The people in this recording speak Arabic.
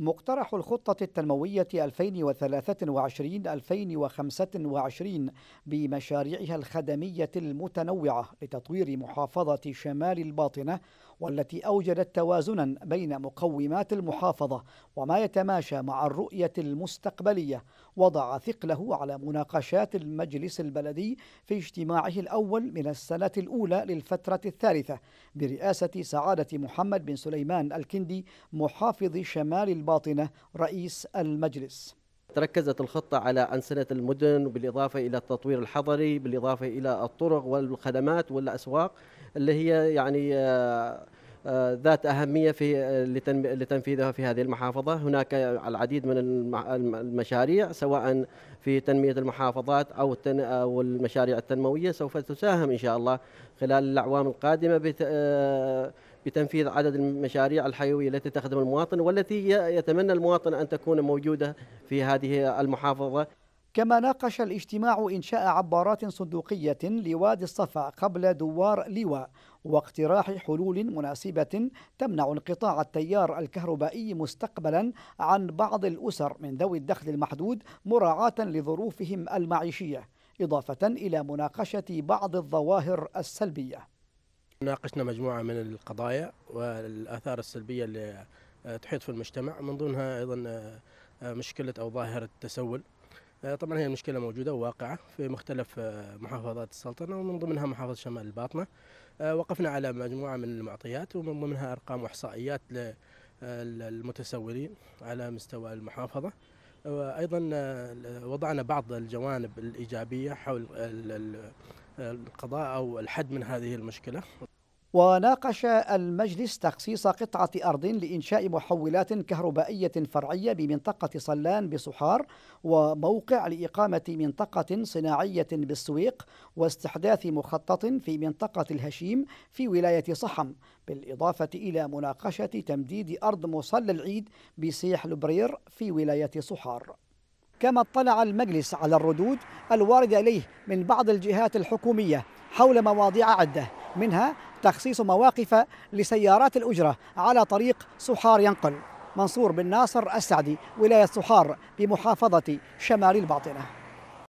مقترح الخطة التنموية 2023-2025 بمشاريعها الخدمية المتنوعة لتطوير محافظة شمال الباطنة والتي أوجدت توازنا بين مقومات المحافظة وما يتماشى مع الرؤية المستقبلية وضع ثقله على مناقشات المجلس البلدي في اجتماعه الأول من السنة الأولى للفترة الثالثة برئاسة سعادة محمد بن سليمان الكندي محافظ شمال الباطنة الباطنة رئيس المجلس تركزت الخطة على أنسنة المدن بالإضافة إلى التطوير الحضري بالإضافة إلى الطرق والخدمات والأسواق اللي هي يعني آه، آه، ذات أهمية في لتنفيذها في هذه المحافظة هناك العديد من المشاريع سواء في تنمية المحافظات أو أو المشاريع التنموية سوف تساهم إن شاء الله خلال الأعوام القادمة آه، بتنفيذ عدد المشاريع الحيوية التي تخدم المواطن والتي يتمنى المواطن أن تكون موجودة في هذه المحافظة كما ناقش الاجتماع إنشاء عبارات صندوقية لوادي الصفا قبل دوار لواء واقتراح حلول مناسبة تمنع انقطاع التيار الكهربائي مستقبلا عن بعض الأسر من ذوي الدخل المحدود مراعاة لظروفهم المعيشية إضافة إلى مناقشة بعض الظواهر السلبية ناقشنا مجموعة من القضايا والآثار السلبية اللي آه، تحيط في المجتمع من ضمنها أيضا آه، آه، مشكلة أو ظاهرة التسول طبعا هي المشكلة موجودة وواقعة في مختلف محافظات السلطنة ومن ضمنها محافظة شمال الباطنة وقفنا على مجموعة من المعطيات ومن ضمنها أرقام وإحصائيات للمتسولين على مستوى المحافظة وأيضا وضعنا بعض الجوانب الإيجابية حول القضاء أو الحد من هذه المشكلة وناقش المجلس تخصيص قطعة أرض لإنشاء محولات كهربائية فرعية بمنطقة صلان بصحار وموقع لإقامة منطقة صناعية بالسويق واستحداث مخطط في منطقة الهشيم في ولاية صحم بالإضافة إلى مناقشة تمديد أرض مصلى العيد بسيح لبرير في ولاية صحار كما اطلع المجلس على الردود الواردة إليه من بعض الجهات الحكومية حول مواضيع عدة منها تخصيص مواقف لسيارات الأجرة على طريق صحار ينقل منصور بن ناصر السعدي ولاية صحار بمحافظة شمال الباطنة